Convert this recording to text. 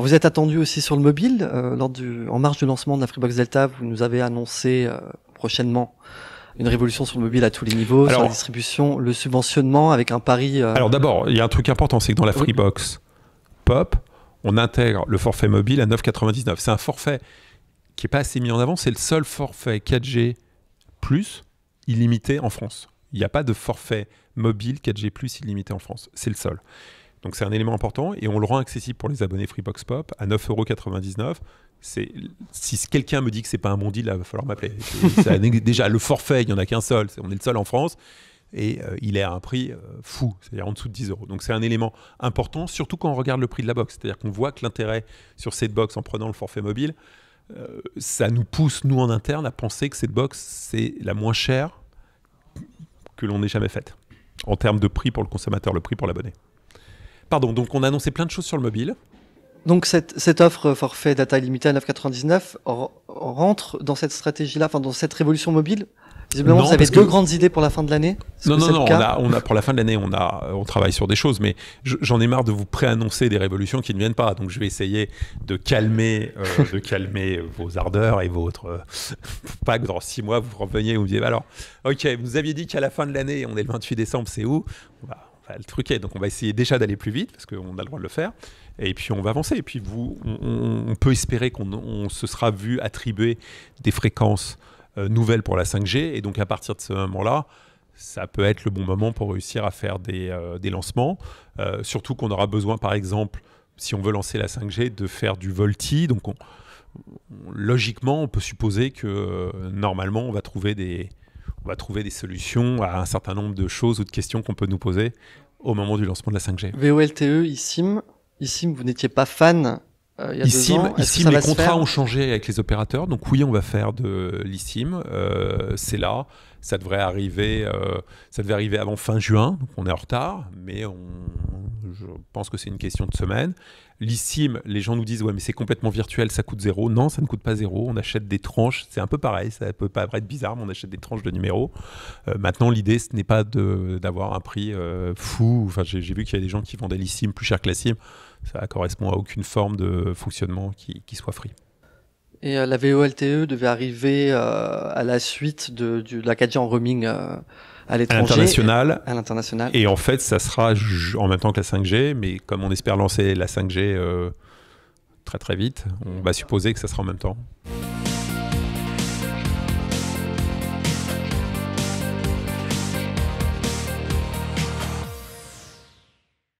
vous êtes attendu aussi sur le mobile. Euh, lors du, en marge du lancement de la Freebox Delta, vous nous avez annoncé euh, prochainement une révolution sur le mobile à tous les niveaux, sur la distribution, le subventionnement avec un pari. Euh, Alors d'abord, il y a un truc important, c'est que dans la Freebox Pop, on intègre le forfait mobile à 9,99. C'est un forfait qui n'est pas assez mis en avant, c'est le seul forfait 4G plus illimité en France. Il n'y a pas de forfait mobile 4G plus illimité en France. C'est le seul. Donc c'est un élément important et on le rend accessible pour les abonnés Freebox Pop à 9,99€. Si quelqu'un me dit que c'est pas un bon deal, il va falloir m'appeler. déjà, le forfait, il n'y en a qu'un seul. on est le seul en France et euh, il est à un prix euh, fou, c'est-à-dire en dessous de 10 euros. Donc c'est un élément important, surtout quand on regarde le prix de la box. C'est-à-dire qu'on voit que l'intérêt sur cette box en prenant le forfait mobile, euh, ça nous pousse, nous en interne, à penser que cette box, c'est la moins chère que l'on ait jamais faite en termes de prix pour le consommateur, le prix pour l'abonné. Pardon, donc on a annoncé plein de choses sur le mobile. Donc cette, offre forfait data illimitée à 9,99 rentre dans cette stratégie-là, enfin dans cette révolution mobile Visiblement, vous avez deux grandes idées pour la fin de l'année. Non, non, non. On a, pour la fin de l'année, on, a, on travaille sur des choses, mais j'en ai marre de vous préannoncer des révolutions qui ne viennent pas. Donc, je vais essayer de calmer, euh, de calmer vos ardeurs et votre. Euh, pas que dans six mois, vous reveniez et vous me disiez bah alors, OK, vous aviez dit qu'à la fin de l'année, on est le 28 décembre, c'est où le truc est Donc on va essayer déjà d'aller plus vite parce qu'on a le droit de le faire. Et puis on va avancer. Et puis vous, on, peut espérer qu'on se sera vu attribuer des fréquences euh, nouvelles pour la 5G. Et donc à partir de ce moment-là, ça peut être le bon moment pour réussir à faire des, euh, lancements. Euh, surtout qu'on aura besoin, par exemple, si on veut lancer la 5G, de faire du volti. Donc logiquement, on peut supposer que normalement, on va trouver des, va trouver des solutions à un certain nombre de choses ou de questions qu'on peut nous poser au moment du lancement de la 5G. VOLTE, ISIM, eSIM, vous n'étiez pas fan euh, il y a deux ans. les contrats ont changé avec les opérateurs, donc oui, on va faire de l'ISIM, euh, c'est là, ça devrait arriver, euh, ça devait arriver avant fin juin, donc on est en retard, mais on, je pense que c'est une question de semaine. L'ISIM, les gens nous disent Ouais, mais c'est complètement virtuel, ça coûte zéro. Non, ça ne coûte pas zéro. On achète des tranches. C'est un peu pareil. Ça peut pas être bizarre, mais on achète des tranches de numéros. Euh, maintenant, l'idée, ce n'est pas d'avoir un prix euh, fou. Enfin, j'ai vu qu'il y a des gens qui vendaient l'ISIM plus cher que la SIM. Ça correspond à aucune forme de fonctionnement qui, soit free. Et euh, la VOLTE devait arriver à la suite de, de la en roaming à l'étranger. À l'international. Et en fait, ça sera en même temps que la 5G, mais comme on espère lancer la 5G euh, très très vite, on va supposer que ça sera en même temps.